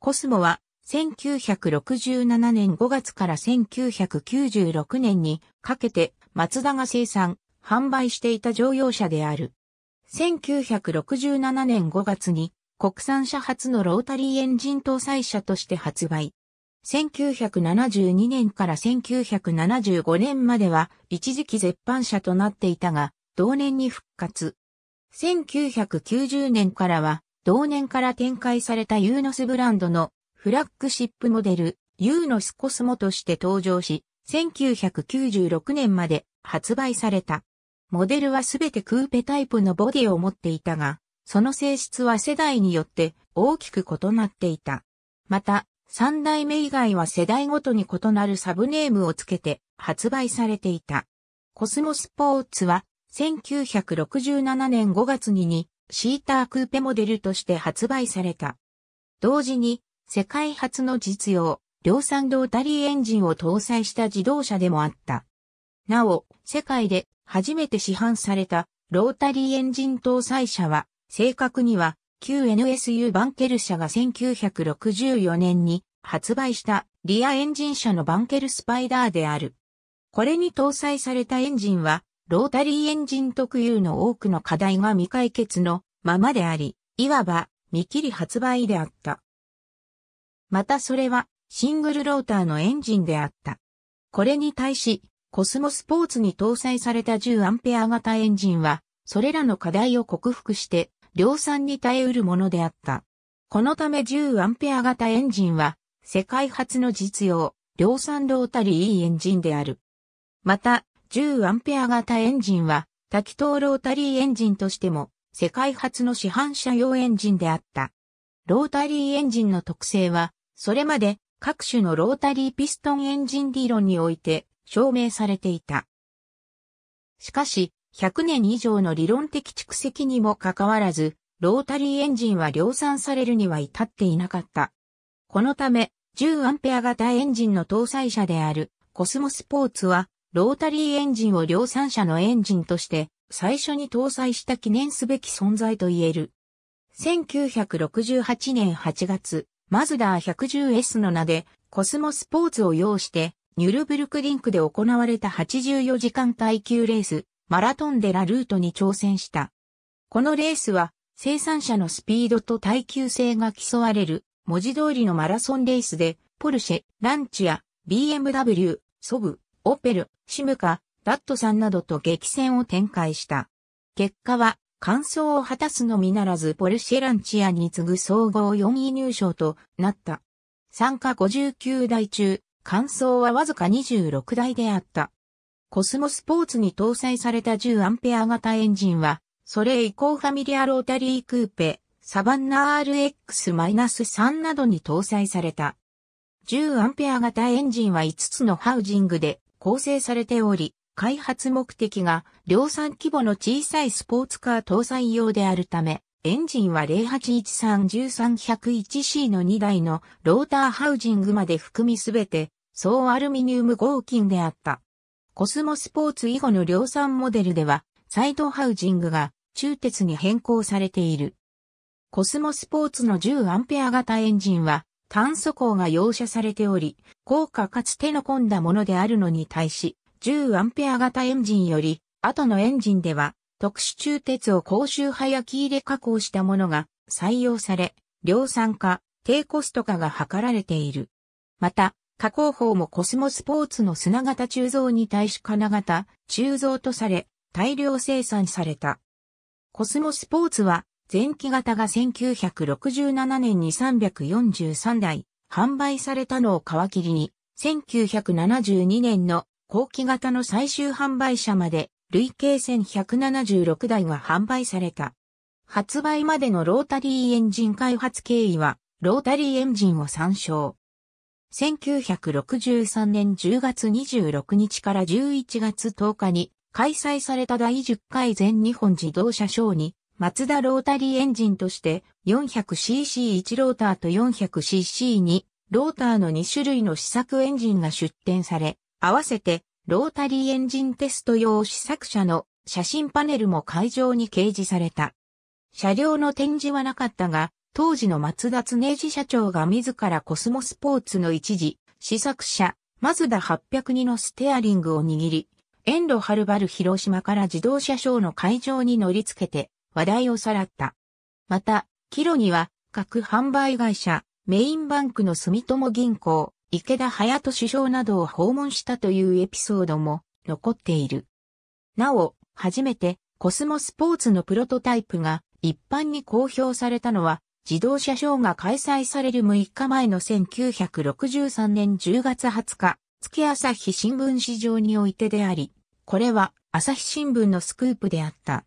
コスモは1967年5月から1996年にかけてマツダが生産、販売していた乗用車である。1967年5月に国産車初のロータリーエンジン搭載車として発売。1972年から1975年までは一時期絶版車となっていたが、同年に復活。1990年からは同年から展開されたユーノスブランドのフラッグシップモデル、ユーノスコスモとして登場し、1996年まで発売された。モデルはすべてクーペタイプのボディを持っていたが、その性質は世代によって大きく異なっていた。また、三代目以外は世代ごとに異なるサブネームをつけて発売されていた。コスモスポーツは1967年5月にシータークーペモデルとして発売された。同時に、世界初の実用、量産ロータリーエンジンを搭載した自動車でもあった。なお、世界で初めて市販されたロータリーエンジン搭載車は、正確には旧 NSU バンケル社が1964年に発売したリアエンジン車のバンケルスパイダーである。これに搭載されたエンジンはロータリーエンジン特有の多くの課題が未解決のままであり、いわば見切り発売であった。またそれはシングルローターのエンジンであった。これに対し、コスモスポーツに搭載された1 0アンペア型エンジンは、それらの課題を克服して量産に耐えうるものであった。このため1 0アンペア型エンジンは、世界初の実用、量産ロータリーエンジンである。また、1 0ア型エンジンは多気筒ロータリーエンジンとしても世界初の市販車用エンジンであった。ロータリーエンジンの特性は、それまで各種のロータリーピストンエンジン理論において証明されていた。しかし、100年以上の理論的蓄積にもかかわらず、ロータリーエンジンは量産されるには至っていなかった。このため、1 0ア型エンジンの搭載車であるコスモスポーツは、ロータリーエンジンを量産車のエンジンとして最初に搭載した記念すべき存在と言える。1968年8月、マズダー 110S の名でコスモスポーツを要してニュルブルクリンクで行われた84時間耐久レース、マラトンデラルートに挑戦した。このレースは生産者のスピードと耐久性が競われる文字通りのマラソンレースで、ポルシェ、ランチア、BMW、ソブ、オペル、シムカ、ダットさんなどと激戦を展開した。結果は、完走を果たすのみならずポルシェランチアに次ぐ総合4位入賞となった。参加59台中、完走はわずか26台であった。コスモスポーツに搭載された10アンペア型エンジンは、それ以降ファミリアロータリークーペ、サバンナ RX-3 などに搭載された。10アンペア型エンジンは5つのハウジングで構成されており、開発目的が量産規模の小さいスポーツカー搭載用であるため、エンジンは 0813-13101C の2台のローターハウジングまで含みすべて総アルミニウム合金であった。コスモスポーツ以後の量産モデルでは、サイドハウジングが中鉄に変更されている。コスモスポーツの1 0ア型エンジンは、炭素鋼が容赦されており、高価かつ手の込んだものであるのに対し、10アンペア型エンジンより、後のエンジンでは、特殊中鉄を高周波焼き入れ加工したものが採用され、量産化、低コスト化が図られている。また、加工法もコスモスポーツの砂型鋳造に対し金型、鋳造とされ、大量生産された。コスモスポーツは、前期型が1967年に343台販売されたのを皮切りに、1972年の後期型の最終販売車まで累計1176台が販売された。発売までのロータリーエンジン開発経緯は、ロータリーエンジンを参照。1963年10月26日から11月10日に開催された第10回全日本自動車ショーにマツダロータリーエンジンとして 400cc1 ローターと 400cc2 ローターの2種類の試作エンジンが出展され、合わせてロータリーエンジンテスト用試作車の写真パネルも会場に掲示された。車両の展示はなかったが、当時の松田常治社長が自らコスモスポーツの一時、試作車、マズダ802のステアリングを握り、遠路はるばる広島から自動車ショーの会場に乗り付けて、話題をさらった。また、キロには、各販売会社、メインバンクの住友銀行、池田隼人首相などを訪問したというエピソードも残っている。なお、初めてコスモスポーツのプロトタイプが一般に公表されたのは自動車ショーが開催される6日前の1963年10月20日、月朝日新聞市場においてであり、これは朝日新聞のスクープであった。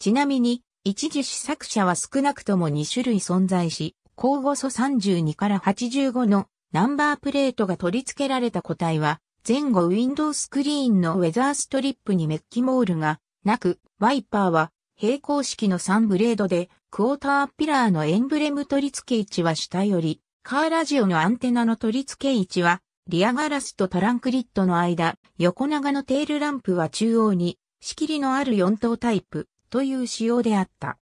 ちなみに、一時試作車は少なくとも2種類存在し、交互素32から85のナンバープレートが取り付けられた個体は、前後ウィンドウスクリーンのウェザーストリップにメッキモールがなく、ワイパーは平行式の3ブレードで、クォーターピラーのエンブレム取り付け位置は下より、カーラジオのアンテナの取り付け位置は、リアガラスとトランクリットの間、横長のテールランプは中央に、仕切りのある4等タイプ。という仕様であった。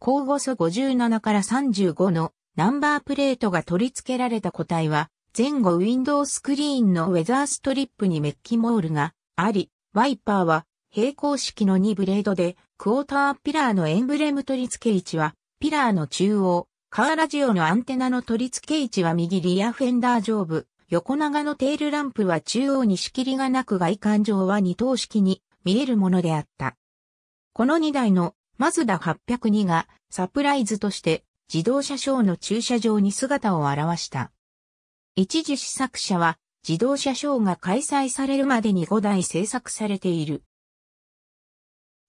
交互素57から35のナンバープレートが取り付けられた個体は、前後ウィンドウスクリーンのウェザーストリップにメッキモールがあり、ワイパーは平行式の2ブレードで、クォーターピラーのエンブレム取り付け位置は、ピラーの中央、カーラジオのアンテナの取り付け位置は右リアフェンダー上部、横長のテールランプは中央に仕切りがなく外観上は二等式に見えるものであった。この2台のマズダ802がサプライズとして自動車ショーの駐車場に姿を現した。一時試作車は自動車ショーが開催されるまでに5台制作されている。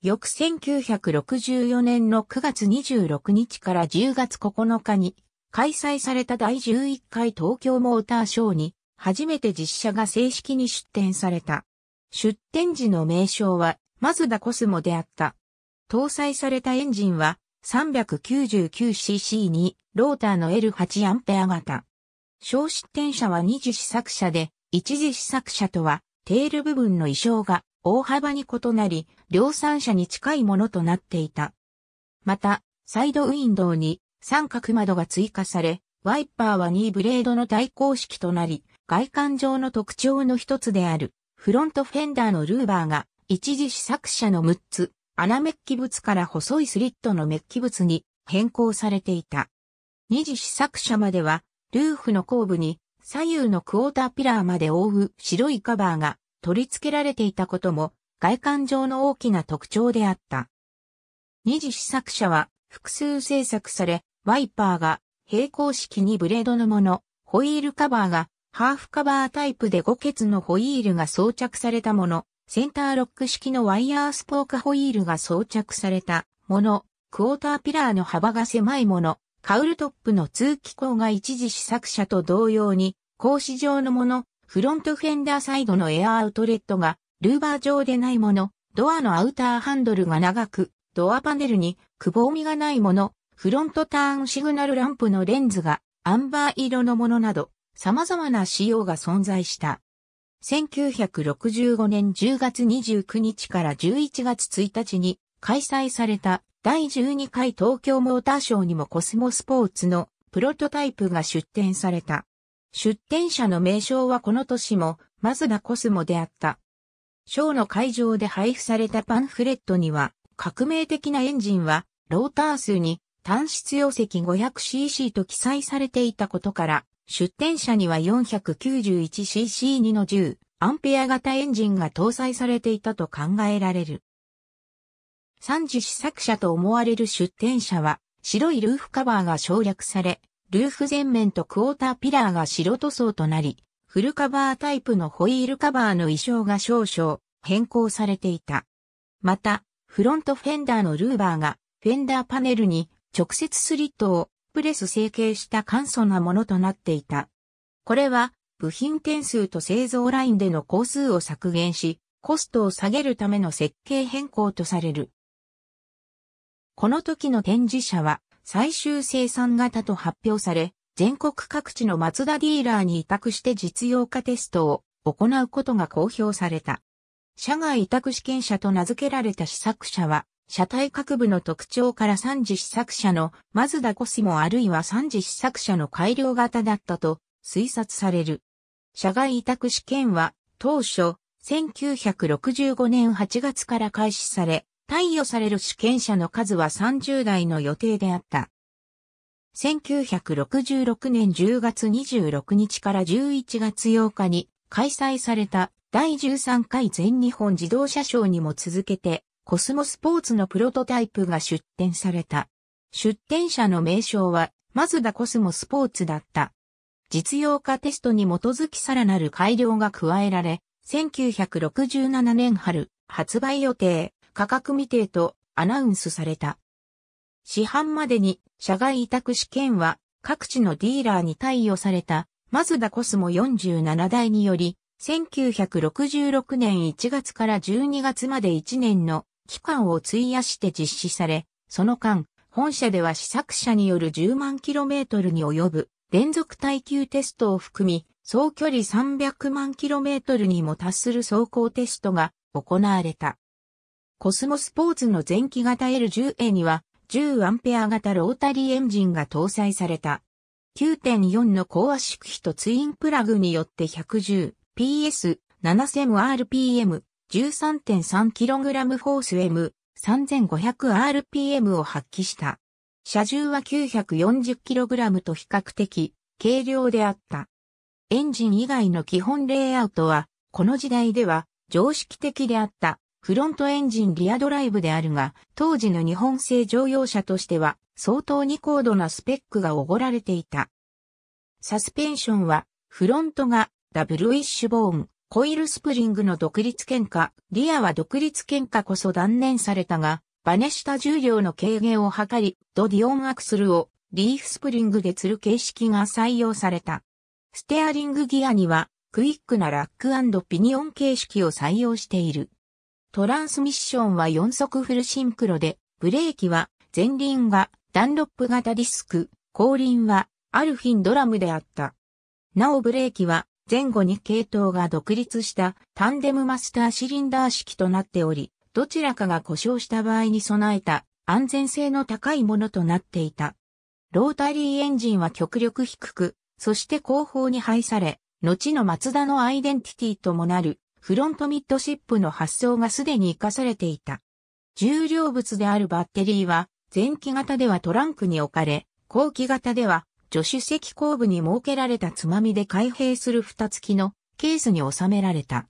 翌1964年の9月26日から10月9日に開催された第11回東京モーターショーに初めて実写が正式に出展された。出展時の名称はマズダコスモであった。搭載されたエンジンは 399cc にローターの l 8ア型。小失点車は二次試作車で、一次試作車とはテール部分の衣装が大幅に異なり、量産車に近いものとなっていた。また、サイドウィンドウに三角窓が追加され、ワイパーは2ブレードの対抗式となり、外観上の特徴の一つである、フロントフェンダーのルーバーが、一次試作車の6つ、穴メッキ物から細いスリットのメッキ物に変更されていた。二次試作車までは、ルーフの後部に左右のクォーターピラーまで覆う白いカバーが取り付けられていたことも外観上の大きな特徴であった。二次試作車は複数製作され、ワイパーが平行式にブレードのもの、ホイールカバーがハーフカバータイプで5ケツのホイールが装着されたもの、センターロック式のワイヤースポークホイールが装着されたもの、クォーターピラーの幅が狭いもの、カウルトップの通気口が一時試作車と同様に、格子状のもの、フロントフェンダーサイドのエアアウトレットが、ルーバー状でないもの、ドアのアウターハンドルが長く、ドアパネルにくぼみがないもの、フロントターンシグナルランプのレンズがアンバー色のものなど、様々な仕様が存在した。1965年10月29日から11月1日に開催された第12回東京モーターショーにもコスモスポーツのプロトタイプが出展された。出展者の名称はこの年もマズダコスモであった。ショーの会場で配布されたパンフレットには革命的なエンジンはローター数に単質容積 500cc と記載されていたことから出展車には 491cc2 の10アンペア型エンジンが搭載されていたと考えられる。三次試作車と思われる出展車は白いルーフカバーが省略され、ルーフ前面とクォーターピラーが白塗装となり、フルカバータイプのホイールカバーの衣装が少々変更されていた。また、フロントフェンダーのルーバーがフェンダーパネルに直接スリットをプレス成形した簡素なものとなっていた。これは、部品点数と製造ラインでの工数を削減し、コストを下げるための設計変更とされる。この時の展示車は最終生産型と発表され、全国各地のマツダディーラーに委託して実用化テストを行うことが公表された。社外委託試験車と名付けられた試作車は、車体各部の特徴から三次試作車のマズダコスモあるいは三次試作車の改良型だったと推察される。社外委託試験は当初1965年8月から開始され、貸与される試験者の数は30台の予定であった。1966年10月26日から11月8日に開催された第13回全日本自動車賞にも続けてコスモスポーツのプロトタイプが出展された。出展者の名称は、マズダコスモスポーツだった。実用化テストに基づきさらなる改良が加えられ、1967年春、発売予定、価格未定とアナウンスされた。市販までに社外委託試験は各地のディーラーに貸与されたマズダコスモ47台により、1966年1月から12月まで1年の期間を費やして実施され、その間、本社では試作車による10万キロメートルに及ぶ連続耐久テストを含み、総距離300万キロメートルにも達する走行テストが行われた。コスモスポーツの前期型 L10A には10アンペア型ロータリーエンジンが搭載された。9.4の高圧縮比とツインプラグによって 110PS、7000rpm 13.3kg フォース M、3500rpm を発揮した。車重は 940kg と比較的軽量であった。エンジン以外の基本レイアウトは、この時代では常識的であったフロントエンジンリアドライブであるが、当時の日本製乗用車としては相当に高度なスペックがおごられていた。サスペンションは、フロントがダブルウィッシュボーン、コイルスプリングの独立喧嘩、リアは独立喧嘩こそ断念されたが、バネした重量の軽減を図り、ドディオンアクスルをリーフスプリングで吊る形式が採用された。ステアリングギアには、クイックなラックピニオン形式を採用している。トランスミッションは4速フルシンクロで、ブレーキは前輪がダンロップ型ディスク、後輪はアルフィンドラムであった。なおブレーキは前後に系統が独立したタンデムマスターシリンダー式となっており、どちらかが故障した場合に備えた安全性の高いものとなっていた。ロータリーエンジンは極力低く、そして後方に配され、後のマツダのアイデンティティともなるフロントミッドシップの発想がすでに活かされていた。重量物であるバッテリーは前期型ではトランクに置かれ、後期型では助手席後部に設けられたつまみで開閉する蓋付きのケースに収められた。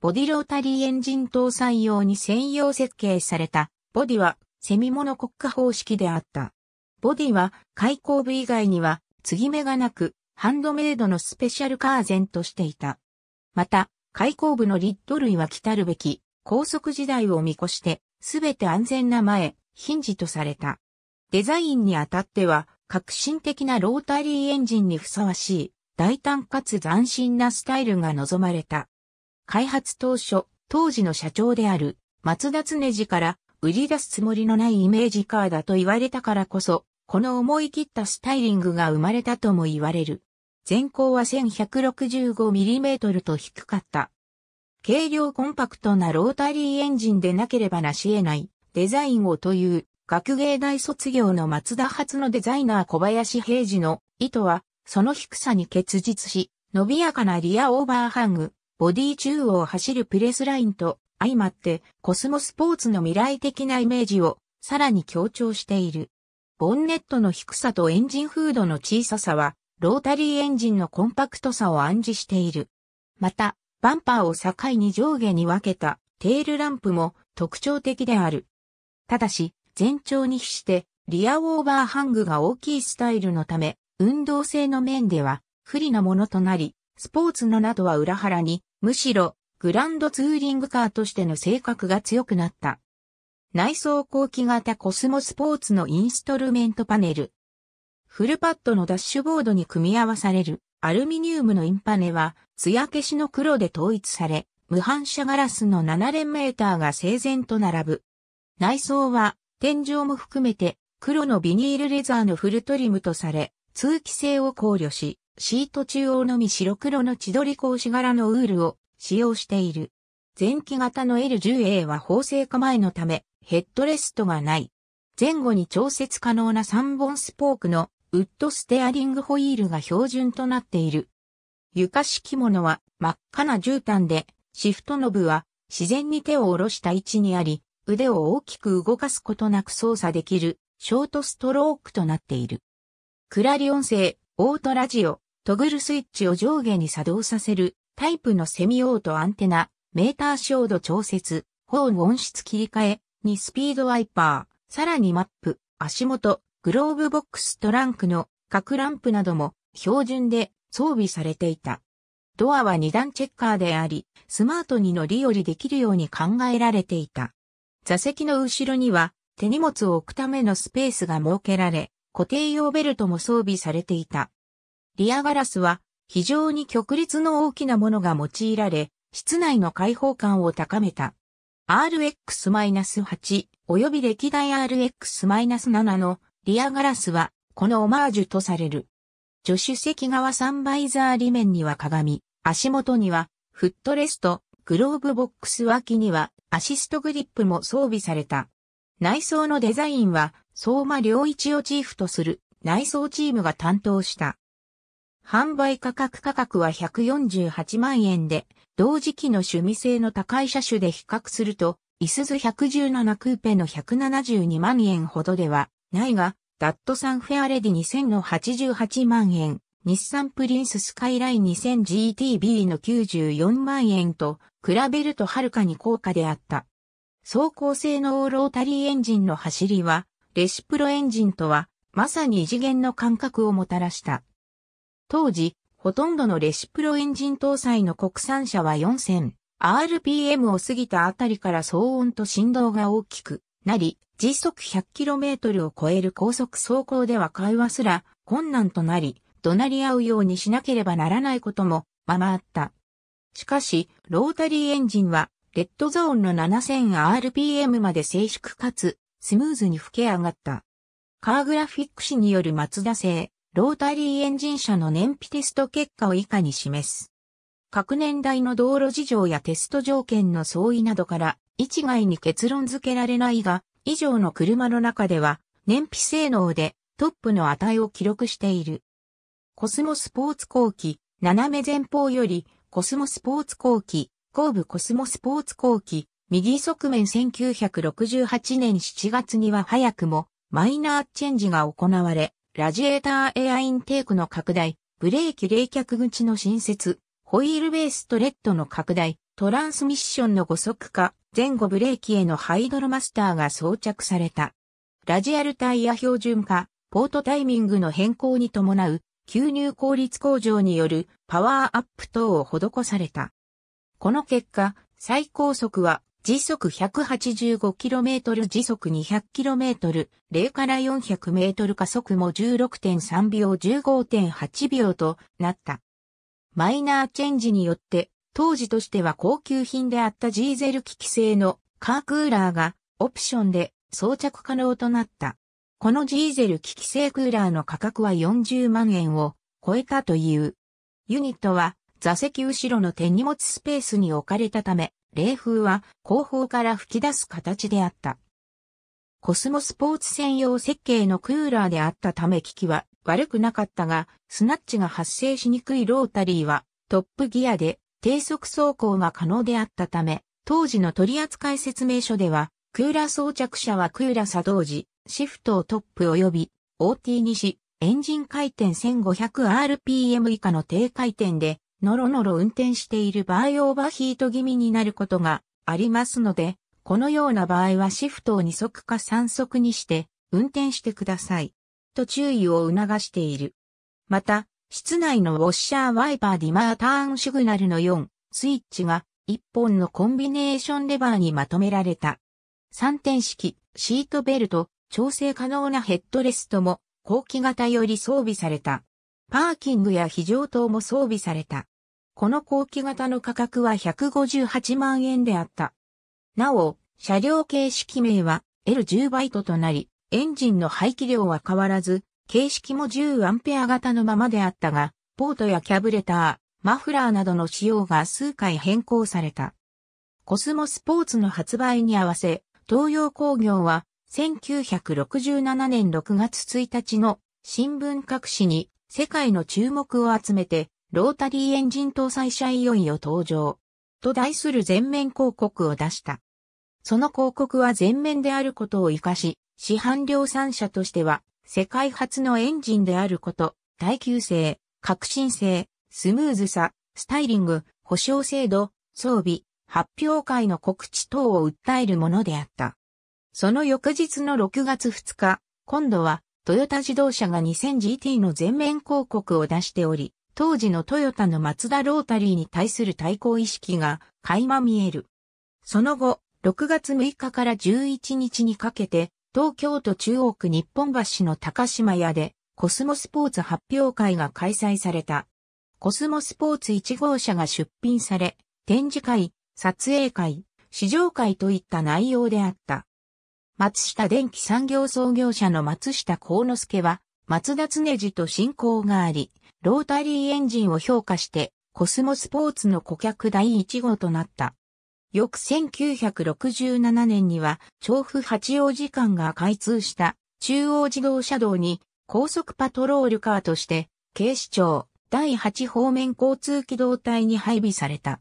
ボディロータリーエンジン搭載用に専用設計されたボディはセミモノ国家方式であった。ボディは開口部以外には継ぎ目がなくハンドメイドのスペシャルカーゼンとしていた。また、開口部のリッド類は来たるべき高速時代を見越してすべて安全な前、ヒンジとされた。デザインにあたっては革新的なロータリーエンジンにふさわしい、大胆かつ斬新なスタイルが望まれた。開発当初、当時の社長である松田常次から売り出すつもりのないイメージカーだと言われたからこそ、この思い切ったスタイリングが生まれたとも言われる。全高は 1165mm と低かった。軽量コンパクトなロータリーエンジンでなければなし得ないデザインをという学芸大卒業の松田初のデザイナー小林平次の意図は、その低さに結実し、伸びやかなリアオーバーハング、ボディ中央を走るプレスラインと相まって、コスモスポーツの未来的なイメージをさらに強調している。ボンネットの低さとエンジンフードの小ささは、ロータリーエンジンのコンパクトさを暗示している。また、バンパーを境に上下に分けたテールランプも特徴的である。ただし、全長に比してリアウォーバーハングが大きいスタイルのため、運動性の面では不利なものとなり、スポーツのなどは裏腹に、むしろグランドツーリングカーとしての性格が強くなった。内装後期型コスモスポーツのインストルメントパネル。フルパッドのダッシュボードに組み合わされるアルミニウムのインパネは艶消しの黒で統一され、無反射ガラスの7連メーターが整然と並ぶ。内装は天井も含めて黒のビニールレザーのフルトリムとされ、通気性を考慮し、シート中央のみ白黒の千鳥格子柄のウールを使用している。前期型の L10A は縫製化前のため、ヘッドレストがない。前後に調節可能な3本スポークのウッドステアリングホイールが標準となっている。床敷物は真っ赤な絨毯で、シフトノブは自然に手を下ろした位置にあり、腕を大きく動かすことなく操作できる、ショートストロークとなっている。クラリオン製、オートラジオ、トグルスイッチを上下に作動させる、タイプのセミオートアンテナ、メーター照度調節、保温音質切り替え、にスピードワイパー、さらにマップ、足元、グローブボックストランクの各ランプなども標準で装備されていた。ドアは2段チェッカーであり、スマートに乗り降りできるように考えられていた。座席の後ろには手荷物を置くためのスペースが設けられ、固定用ベルトも装備されていた。リアガラスは非常に極率の大きなものが用いられ、室内の開放感を高めた。RX-8 及び歴代 RX-7 のリアガラスはこのオマージュとされる。助手席側サンバイザー裏面には鏡、足元にはフットレスト、グローブボックス脇にはアシストグリップも装備された。内装のデザインは相馬良一をチーフとする内装チームが担当した。販売価格価格は148万円で、同時期の趣味性の高い車種で比較すると、イスズ117クーペの172万円ほどではないが、ダットサンフェアレディ2000の88万円、日産プリンススカイライン 2000GTB の94万円と、比べるとはるかに高価であった。走行性能ロータリーエンジンの走りは、レシプロエンジンとは、まさに異次元の感覚をもたらした。当時、ほとんどのレシプロエンジン搭載の国産車は4000、RPM を過ぎたあたりから騒音と振動が大きくなり、時速 100km を超える高速走行では会話すら困難となり、怒鳴り合うようにしなければならないこともままあった。しかし、ロータリーエンジンは、レッドゾーンの 7000rpm まで静粛かつ、スムーズに吹け上がった。カーグラフィック誌による松田製、ロータリーエンジン車の燃費テスト結果を以下に示す。各年代の道路事情やテスト条件の相違などから、一概に結論付けられないが、以上の車の中では、燃費性能でトップの値を記録している。コスモスポーツ後期、斜め前方よりコスモスポーツ後期、後部コスモスポーツ後期、右側面1968年7月には早くもマイナーチェンジが行われ、ラジエーターエアインテークの拡大、ブレーキ冷却口の新設、ホイールベーストレッドの拡大、トランスミッションの5速化、前後ブレーキへのハイドロマスターが装着された。ラジアルタイヤ標準化、ポートタイミングの変更に伴う吸入効率向上によるパワーアップ等を施された。この結果、最高速は時速 185km 時速 200km、0から 400m 加速も16.3秒15.8秒となった。マイナーチェンジによって、当時としては高級品であったジーゼル機器製のカークーラーがオプションで装着可能となった。このジーゼル機器製クーラーの価格は40万円を超えたという。ユニットは座席後ろの手荷物スペースに置かれたため、冷風は後方から吹き出す形であった。コスモスポーツ専用設計のクーラーであったため機器は悪くなかったが、スナッチが発生しにくいロータリーはトップギアで低速走行が可能であったため、当時の取扱説明書では、クーラー装着者はクーラ作動時、シフトをトップ及び OT にし、エンジン回転 1500rpm 以下の低回転で、ノロノロ運転している場合オーバーヒート気味になることがありますので、このような場合はシフトを2速か3速にして運転してください。と注意を促している。また、室内のウォッシャーワイパーディマーターンシグナルの4スイッチが1本のコンビネーションレバーにまとめられた。3点式シートベルト調整可能なヘッドレストも後期型より装備された。パーキングや非常灯も装備された。この後期型の価格は158万円であった。なお、車両形式名は L10 バイトとなり、エンジンの排気量は変わらず、形式も10アンペア型のままであったが、ポートやキャブレター、マフラーなどの仕様が数回変更された。コスモスポーツの発売に合わせ、東洋工業は1967年6月1日の新聞各紙に世界の注目を集めてロータリーエンジン搭載車イオンを登場と題する全面広告を出した。その広告は全面であることを活かし、市販量産車としては世界初のエンジンであること、耐久性、革新性、スムーズさ、スタイリング、保証制度、装備、発表会の告知等を訴えるものであった。その翌日の6月2日、今度はトヨタ自動車が 2000GT の全面広告を出しており、当時のトヨタの松田ロータリーに対する対抗意識が垣間見える。その後、6月6日から11日にかけて、東京都中央区日本橋の高島屋で、コスモスポーツ発表会が開催された。コスモスポーツ1号車が出品され、展示会、撮影会、試乗会といった内容であった。松下電機産業創業者の松下幸之助は、松田常次と親交があり、ロータリーエンジンを評価して、コスモスポーツの顧客第1号となった。翌1967年には、調布八王子間が開通した中央自動車道に高速パトロールカーとして、警視庁第8方面交通機動隊に配備された。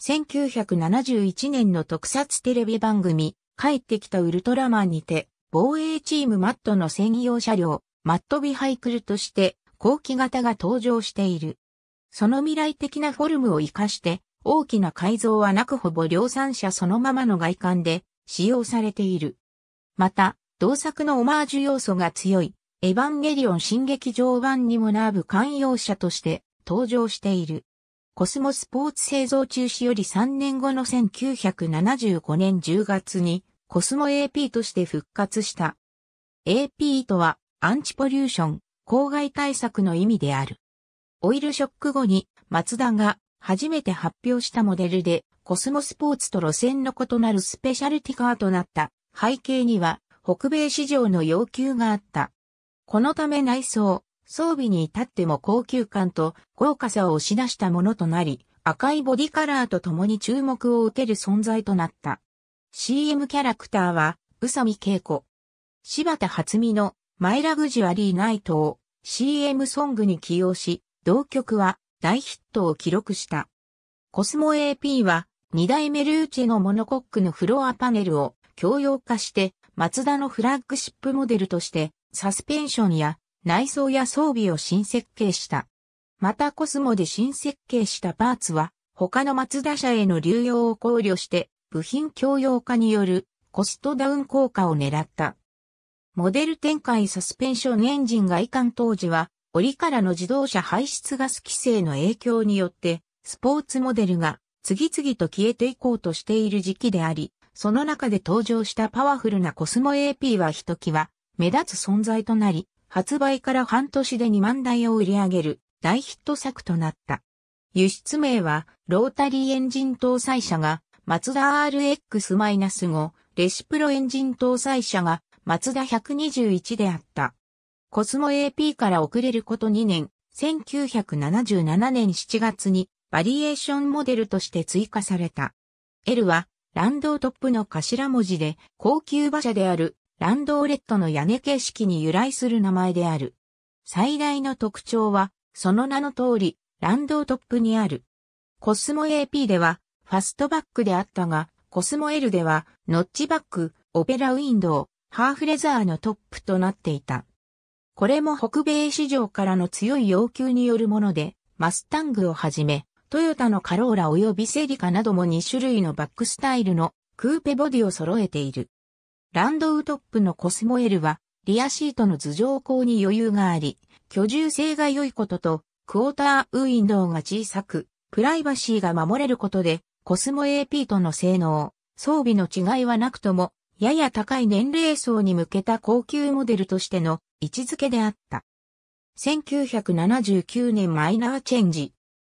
1971年の特撮テレビ番組、帰ってきたウルトラマンにて、防衛チームマットの専用車両、マットビハイクルとして、後期型が登場している。その未来的なフォルムを活かして、大きな改造はなくほぼ量産車そのままの外観で使用されている。また、同作のオマージュ要素が強い、エヴァンゲリオン新劇場版にもなー観寛車として登場している。コスモスポーツ製造中止より3年後の1975年10月にコスモ AP として復活した。AP とは、アンチポリューション、公害対策の意味である。オイルショック後に、マツダが初めて発表したモデルで、コスモスポーツと路線の異なるスペシャルティカーとなった背景には、北米市場の要求があった。このため内装、装備に至っても高級感と豪華さを押し出したものとなり、赤いボディカラーと共に注目を受ける存在となった。CM キャラクターは、宇佐美恵子。柴田初美の、マイラグジュアリーナイトを CM ソングに起用し、同曲は大ヒットを記録した。コスモ AP は、二代目ルーチェのモノコックのフロアパネルを共用化して、マツダのフラッグシップモデルとして、サスペンションや内装や装備を新設計した。またコスモで新設計したパーツは、他のマツダ社への流用を考慮して、部品共用化によるコストダウン効果を狙った。モデル展開サスペンションエンジン外観当時は、折からの自動車排出ガス規制の影響によって、スポーツモデルが次々と消えていこうとしている時期であり、その中で登場したパワフルなコスモ AP はひときわ目立つ存在となり、発売から半年で2万台を売り上げる大ヒット作となった。輸出名はロータリーエンジン搭載車がマツダ RX-5 レシプロエンジン搭載車がマツダ121であった。コスモ AP から遅れること2年、1977年7月にバリエーションモデルとして追加された。L はランドートップの頭文字で高級馬車であるランドーレットの屋根形式に由来する名前である。最大の特徴はその名の通りランドートップにある。コスモ AP ではファストバックであったが、コスモ L では、ノッチバック、オペラウィンドウ、ハーフレザーのトップとなっていた。これも北米市場からの強い要求によるもので、マスタングをはじめ、トヨタのカローラ及びセリカなども2種類のバックスタイルのクーペボディを揃えている。ランドウトップのコスモ L は、リアシートの頭上高に余裕があり、居住性が良いことと、クォーターウィンドウが小さく、プライバシーが守れることで、コスモ AP との性能、装備の違いはなくとも、やや高い年齢層に向けた高級モデルとしての位置づけであった。1979年マイナーチェンジ。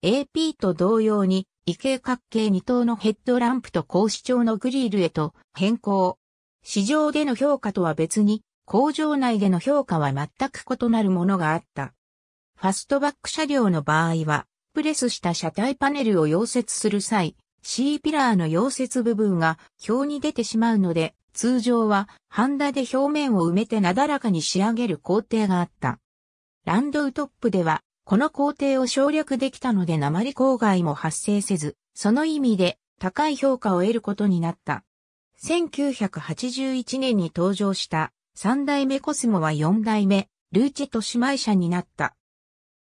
AP と同様に、異形角形2等のヘッドランプと高視聴のグリルへと変更。市場での評価とは別に、工場内での評価は全く異なるものがあった。ファストバック車両の場合は、プレスした車体パネルを溶接する際、C ピラーの溶接部分が表に出てしまうので、通常はハンダで表面を埋めてなだらかに仕上げる工程があった。ランドウトップでは、この工程を省略できたので鉛郊害も発生せず、その意味で高い評価を得ることになった。1981年に登場した3代目コスモは4代目、ルーチェと姉妹車になった。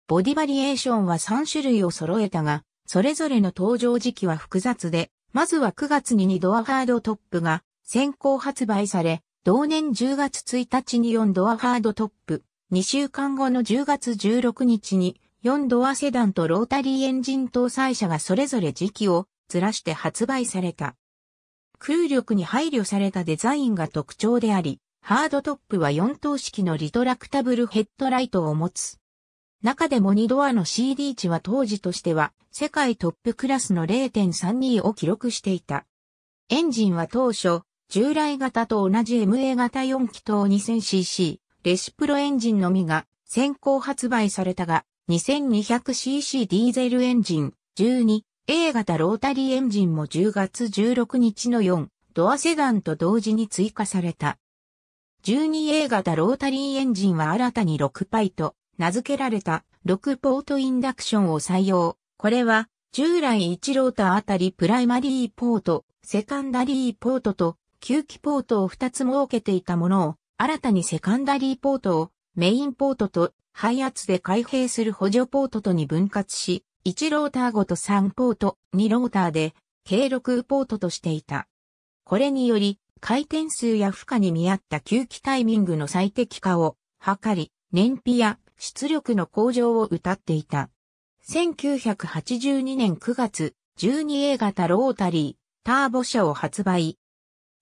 ボディバリエーションは3種類を揃えたが、それぞれの登場時期は複雑で、まずは9月に2ドアハードトップが先行発売され、同年10月1日に4ドアハードトップ、2週間後の10月16日に4ドアセダンとロータリーエンジン搭載車がそれぞれ時期をずらして発売された。空力に配慮されたデザインが特徴であり、ハードトップは4等式のリトラクタブルヘッドライトを持つ。中でも2ドアの CD 値は当時としては世界トップクラスの0.32を記録していた。エンジンは当初、従来型と同じ MA 型4気筒 2000cc、レシプロエンジンのみが先行発売されたが、2200cc ディーゼルエンジン 12A 型ロータリーエンジンも10月16日の4ドアセダンと同時に追加された。12A 型ロータリーエンジンは新たに6パイと名付けられた6ポートインダクションを採用。これは従来1ローターあたりプライマリーポート、セカンダリーポートと吸気ポートを2つ設けていたものを新たにセカンダリーポートをメインポートと配圧で開閉する補助ポートとに分割し、1ローターごと3ポート、2ローターで計6ポートとしていた。これにより、回転数や負荷に見合った吸気タイミングの最適化を図り、燃費や出力の向上を歌っていた。1982年9月、12A 型ロータリー、ターボ車を発売。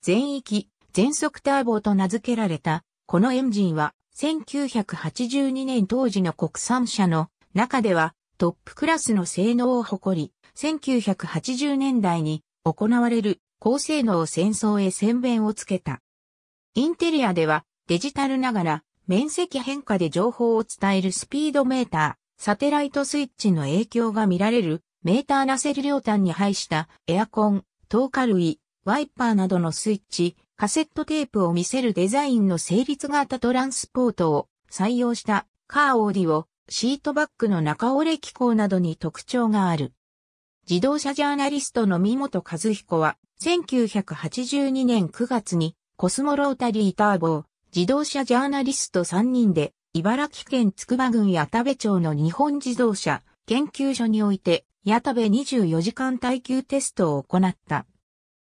全域、全速ターボと名付けられた、このエンジンは、1982年当時の国産車の中ではトップクラスの性能を誇り、1980年代に行われる高性能戦争へ宣弁をつけた。インテリアではデジタルながら面積変化で情報を伝えるスピードメーター、サテライトスイッチの影響が見られる、メーターなセル量端に配したエアコン、透過類、ワイパーなどのスイッチ、カセットテープを見せるデザインの成立型トランスポートを採用したカーオーディオ、シートバッグの中折れ機構などに特徴がある。自動車ジャーナリストの三本和彦は1982年9月にコスモロータリーターボー自動車ジャーナリスト3人で、茨城県つくば郡矢田部町の日本自動車研究所において、矢田部24時間耐久テストを行った。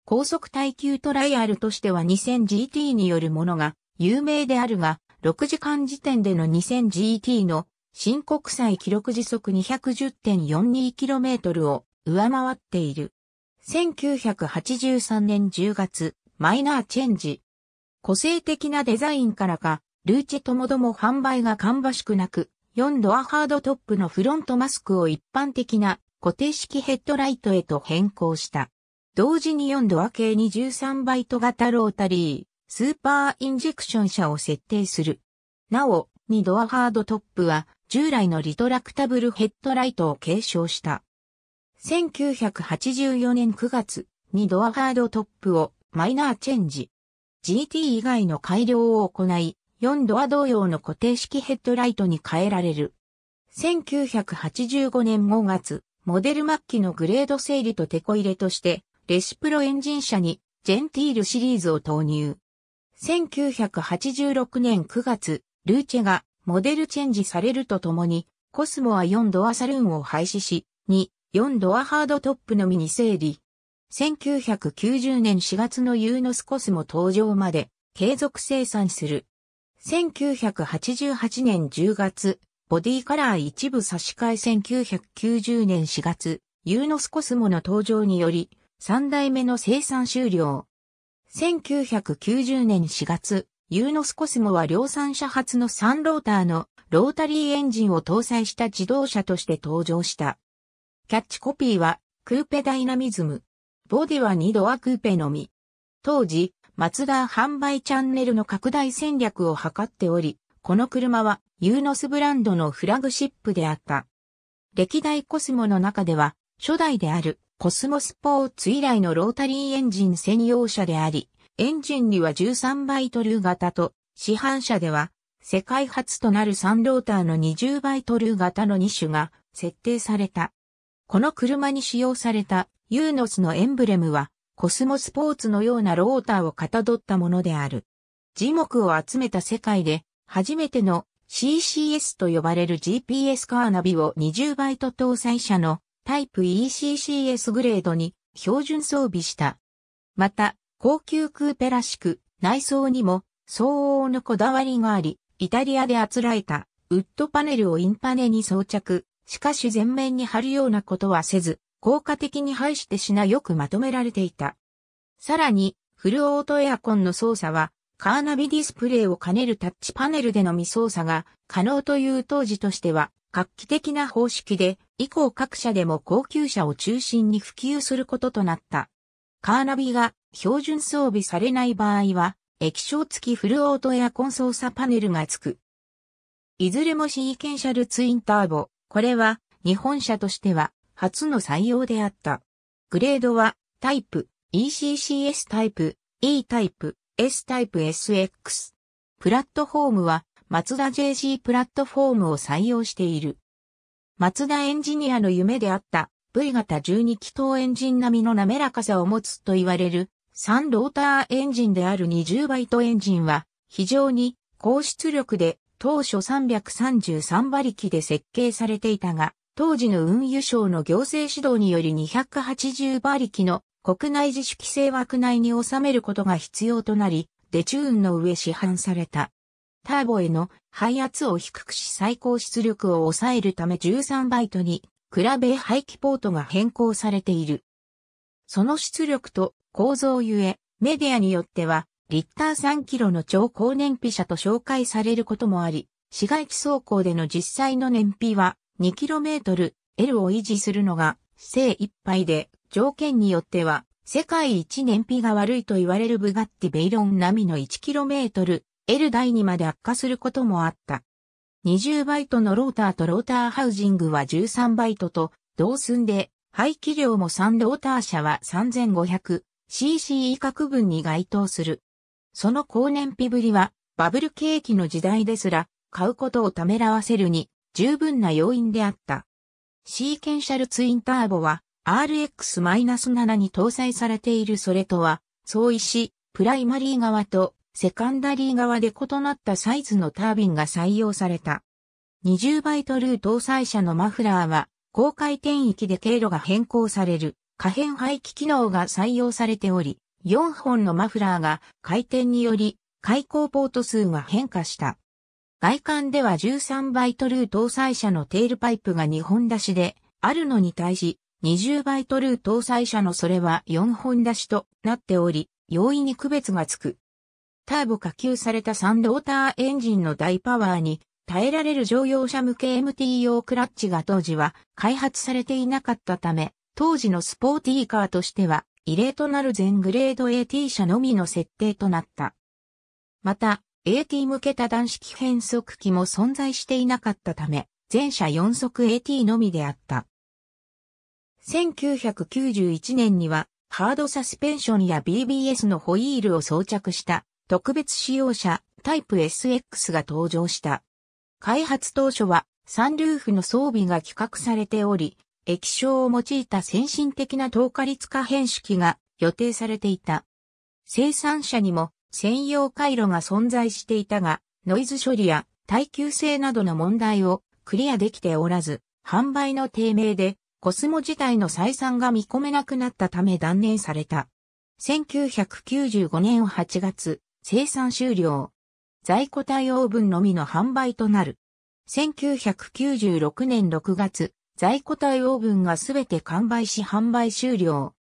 高速耐久トライアルとしては 2000GT によるものが有名であるが、6時間時点での 2000GT の新国際記録時速 210.42km を上回っている。1983年10月、マイナーチェンジ、個性的なデザインからか、ルーチェともども販売が芳しくなく、4ドアハードトップのフロントマスクを一般的な固定式ヘッドライトへと変更した。同時に4ドア系に3バイト型ロータリー、スーパーインジェクション車を設定する。なお、2ドアハードトップは従来のリトラクタブルヘッドライトを継承した。1984年9月、2ドアハードトップをマイナーチェンジ。GT 以外の改良を行い、4ドア同様の固定式ヘッドライトに変えられる。1985年5月、モデル末期のグレード整理とテコ入れとして、レシプロエンジン車にジェンティールシリーズを投入。1986年9月、ルーチェがモデルチェンジされるとともに、コスモは4ドアサルーンを廃止し、2、4ドアハードトップのみに整理。1990年4月のユーノスコスモ登場まで継続生産する。1988年10月、ボディカラー一部差し替え1990年4月、ユーノスコスモの登場により、3代目の生産終了。1990年4月、ユーノスコスモは量産車発の3ローターのロータリーエンジンを搭載した自動車として登場した。キャッチコピーは、クーペダイナミズム。ボディは2ドアクーペのみ。当時、マツダ販売チャンネルの拡大戦略を図っており、この車はユーノスブランドのフラグシップであった。歴代コスモの中では、初代であるコスモスポーツ以来のロータリーエンジン専用車であり、エンジンには13イトルー型と、市販車では、世界初となる3ローターの20イトルー型の2種が設定された。この車に使用されたユーノスのエンブレムはコスモスポーツのようなローターをかたどったものである。樹木を集めた世界で初めての CCS と呼ばれる GPS カーナビを20バイト搭載車のタイプ ECCS グレードに標準装備した。また、高級クーペらしく内装にも相応のこだわりがあり、イタリアであつらえたウッドパネルをインパネに装着、しかし前面に貼るようなことはせず、効果的に排して品よくまとめられていた。さらに、フルオートエアコンの操作は、カーナビディスプレイを兼ねるタッチパネルでのみ操作が可能という当時としては画期的な方式で、以降各社でも高級車を中心に普及することとなった。カーナビが標準装備されない場合は、液晶付きフルオートエアコン操作パネルが付く。いずれもシーケンシャルツインターボ、これは日本車としては初の採用であった。グレードはタイプ ECCS タイプ E タイプ S タイプ SX。プラットフォームはマツダ JG プラットフォームを採用している。マツダエンジニアの夢であった V 型12気筒エンジン並みの滑らかさを持つと言われる3ローターエンジンである20バイトエンジンは非常に高出力で当初333馬力で設計されていたが、当時の運輸省の行政指導により280馬力の国内自主規制枠内に収めることが必要となり、デチューンの上市販された。ターボへの排圧を低くし最高出力を抑えるため13バイトに比べ排気ポートが変更されている。その出力と構造ゆえ、メディアによってはリッター3キロの超高燃費車と紹介されることもあり、市街地走行での実際の燃費は 2km/L を維持するのが精一杯で、条件によっては世界一燃費が悪いと言われるブガッティベイロン並みの 1km/L 台にまで悪化することもあった。20バイトのローターとローターハウジングは13バイトと同寸で、排気量も3ローター車は 3500cc 以下区分に該当する。その高燃費ぶりは、バブル景気の時代ですら、買うことをためらわせるに、十分な要因であった。シーケンシャルツインターボは、RX-7 に搭載されているそれとは、相違し、プライマリー側とセカンダリー側で異なったサイズのタービンが採用された。20イトルー搭載車のマフラーは、高回転域で経路が変更される、可変排気機能が採用されており、4本のマフラーが回転により開口ポート数が変化した。外観では13バイトルー搭載車のテールパイプが2本出しであるのに対し20バイトルー搭載車のそれは4本出しとなっており、容易に区別がつく。ターボ下級されたサンドウォーターエンジンの大パワーに耐えられる乗用車向け MT 用クラッチが当時は開発されていなかったため、当時のスポーティーカーとしては異例となる全グレード AT 車のみの設定となった。また、AT 向け多段式変速機も存在していなかったため、全車4速 AT のみであった。1991年には、ハードサスペンションや BBS のホイールを装着した特別使用車タイプ SX が登場した。開発当初はサンルーフの装備が企画されており、液晶を用いた先進的な透過率可変式が予定されていた。生産者にも専用回路が存在していたが、ノイズ処理や耐久性などの問題をクリアできておらず、販売の低迷でコスモ自体の採算が見込めなくなったため断念された。1995年8月、生産終了。在庫対応分のみの販売となる。1996年6月、在庫対応分がすべて完売し販売終了。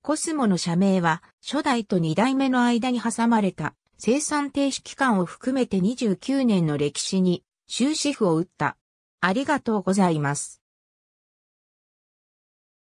コスモの社名は初代と2代目の間に挟まれた生産停止期間を含めて29年の歴史に終止符を打った。ありがとうございます。